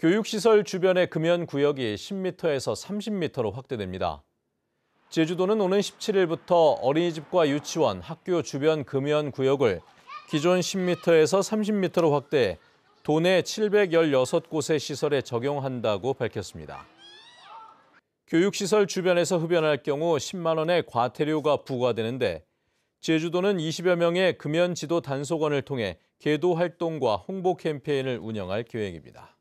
교육시설 주변의 금연 구역이 10m에서 30m로 확대됩니다. 제주도는 오는 17일부터 어린이집과 유치원, 학교 주변 금연 구역을 기존 10m에서 30m로 확대해 도내 716곳의 시설에 적용한다고 밝혔습니다. 교육시설 주변에서 흡연할 경우 10만 원의 과태료가 부과되는데 제주도는 20여 명의 금연 지도 단속원을 통해 계도 활동과 홍보 캠페인을 운영할 계획입니다.